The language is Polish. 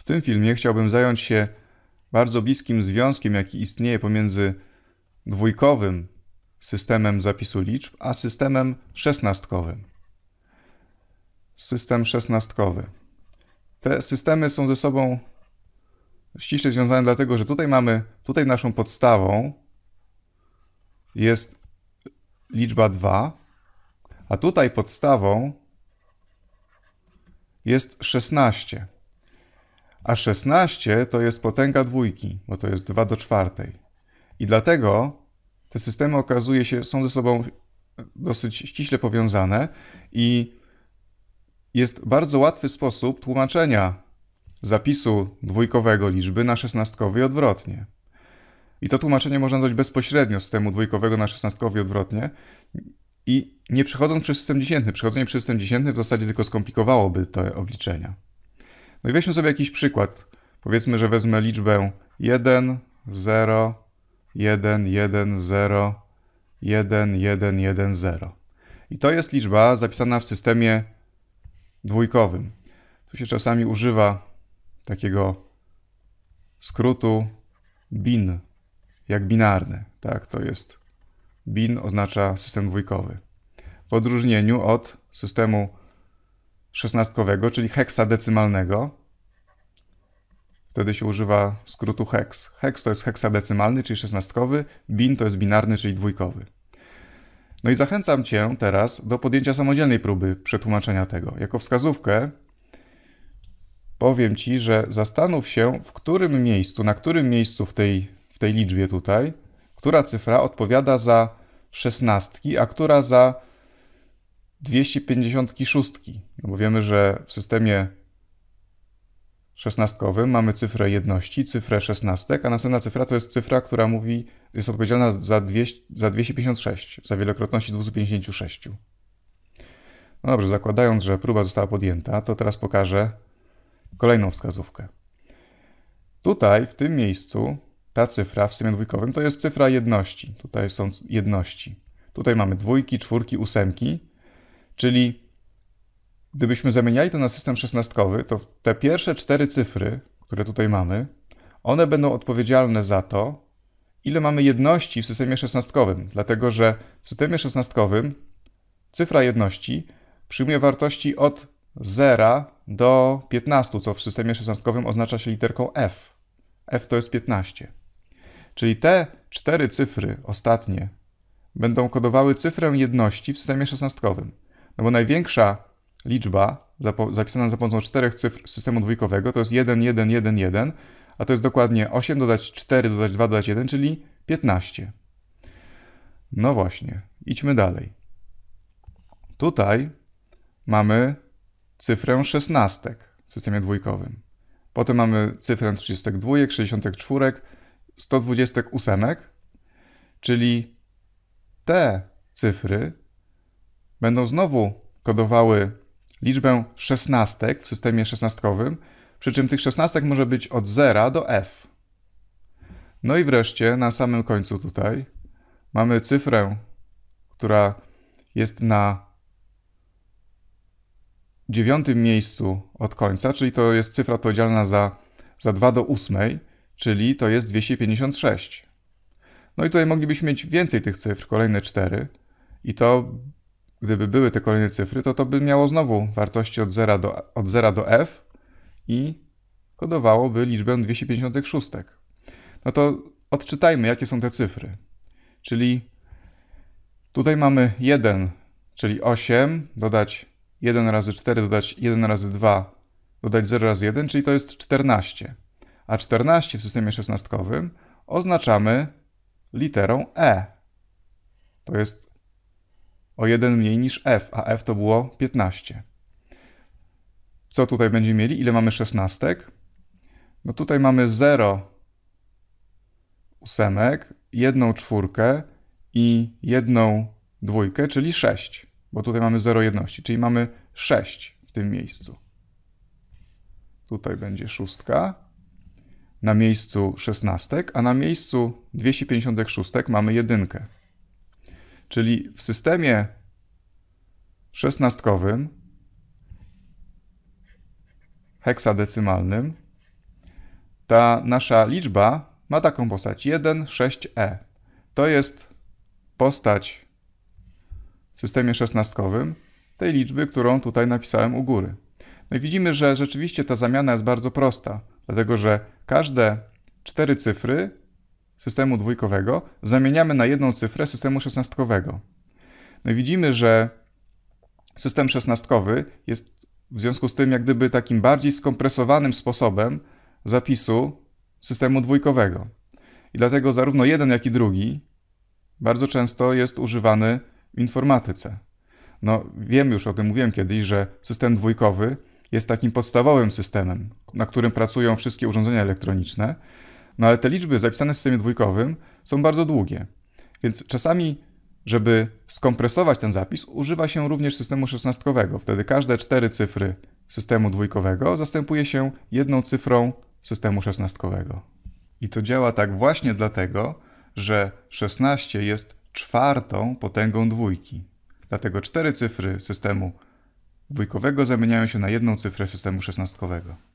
W tym filmie chciałbym zająć się bardzo bliskim związkiem, jaki istnieje pomiędzy dwójkowym systemem zapisu liczb, a systemem szesnastkowym. System szesnastkowy. Te systemy są ze sobą ściśle związane, dlatego że tutaj mamy, tutaj naszą podstawą jest liczba 2, a tutaj podstawą jest 16 a 16 to jest potęga dwójki, bo to jest 2 do czwartej. I dlatego te systemy okazuje się są ze sobą dosyć ściśle powiązane i jest bardzo łatwy sposób tłumaczenia zapisu dwójkowego liczby na szesnastkowy i odwrotnie. I to tłumaczenie można zrobić bezpośrednio z systemu dwójkowego na szesnastkowy i odwrotnie. I nie przechodząc przez system dziesiętny. Przechodzenie przez system dziesiętny w zasadzie tylko skomplikowałoby te obliczenia. No i weźmy sobie jakiś przykład. Powiedzmy, że wezmę liczbę 1, 0, 1, 1, 0, 1, 1, 1, 0. I to jest liczba zapisana w systemie dwójkowym. Tu się czasami używa takiego skrótu bin, jak binarny. Tak, to jest bin oznacza system dwójkowy. W odróżnieniu od systemu szesnastkowego, czyli heksadecymalnego. Wtedy się używa skrótu hex. Hex to jest heksadecymalny, czyli szesnastkowy, bin to jest binarny, czyli dwójkowy. No i zachęcam Cię teraz do podjęcia samodzielnej próby przetłumaczenia tego. Jako wskazówkę powiem Ci, że zastanów się, w którym miejscu, na którym miejscu w tej, w tej liczbie tutaj, która cyfra odpowiada za szesnastki, a która za 256, no bo wiemy, że w systemie szesnastkowym mamy cyfrę jedności, cyfrę szesnastek, a następna cyfra to jest cyfra, która mówi, jest odpowiedzialna za, 200, za 256, za wielokrotności 256. No dobrze, zakładając, że próba została podjęta, to teraz pokażę kolejną wskazówkę. Tutaj, w tym miejscu, ta cyfra w systemie dwójkowym to jest cyfra jedności. Tutaj są jedności. Tutaj mamy dwójki, czwórki, ósemki. Czyli gdybyśmy zamieniali to na system szesnastkowy, to te pierwsze cztery cyfry, które tutaj mamy, one będą odpowiedzialne za to, ile mamy jedności w systemie szesnastkowym, dlatego że w systemie szesnastkowym cyfra jedności przyjmuje wartości od 0 do 15, co w systemie szesnastkowym oznacza się literką F. F to jest 15. Czyli te cztery cyfry ostatnie będą kodowały cyfrę jedności w systemie szesnastkowym. No bo największa liczba zapisana za pomocą czterech cyfr systemu dwójkowego to jest 1, 1, 1, 1, a to jest dokładnie 8 dodać 4 dodać 2 dodać 1, czyli 15. No właśnie, idźmy dalej. Tutaj mamy cyfrę 16 w systemie dwójkowym. Potem mamy cyfrę 32, 64, 128, czyli te cyfry będą znowu kodowały liczbę szesnastek w systemie szesnastkowym, przy czym tych szesnastek może być od 0 do f. No i wreszcie na samym końcu tutaj mamy cyfrę, która jest na dziewiątym miejscu od końca, czyli to jest cyfra odpowiedzialna za, za 2 do 8, czyli to jest 256. No i tutaj moglibyśmy mieć więcej tych cyfr, kolejne 4 i to gdyby były te kolejne cyfry, to to by miało znowu wartości od 0 do, od 0 do f i kodowałoby liczbę 256. No to odczytajmy, jakie są te cyfry. Czyli tutaj mamy 1, czyli 8, dodać 1 razy 4, dodać 1 razy 2, dodać 0 razy 1, czyli to jest 14. A 14 w systemie szesnastkowym oznaczamy literą E. To jest o 1 mniej niż f, a f to było 15. Co tutaj będziemy mieli? Ile mamy 16? No tutaj mamy 0 ósemek, 1 czwórkę i 1 dwójkę, czyli 6, bo tutaj mamy 0 jedności, czyli mamy 6 w tym miejscu. Tutaj będzie szóstka, na miejscu 16, a na miejscu 256 mamy jedynkę. Czyli w systemie szesnastkowym, heksadecymalnym, ta nasza liczba ma taką postać 1,6e. To jest postać w systemie szesnastkowym tej liczby, którą tutaj napisałem u góry. No i widzimy, że rzeczywiście ta zamiana jest bardzo prosta, dlatego że każde cztery cyfry systemu dwójkowego zamieniamy na jedną cyfrę systemu szesnastkowego. No i widzimy, że system szesnastkowy jest w związku z tym jak gdyby takim bardziej skompresowanym sposobem zapisu systemu dwójkowego. I dlatego zarówno jeden, jak i drugi bardzo często jest używany w informatyce. No, wiem już o tym, mówiłem kiedyś, że system dwójkowy jest takim podstawowym systemem, na którym pracują wszystkie urządzenia elektroniczne. No ale te liczby zapisane w systemie dwójkowym są bardzo długie. Więc czasami, żeby skompresować ten zapis, używa się również systemu szesnastkowego. Wtedy każde cztery cyfry systemu dwójkowego zastępuje się jedną cyfrą systemu szesnastkowego. I to działa tak właśnie dlatego, że 16 jest czwartą potęgą dwójki. Dlatego cztery cyfry systemu dwójkowego zamieniają się na jedną cyfrę systemu szesnastkowego.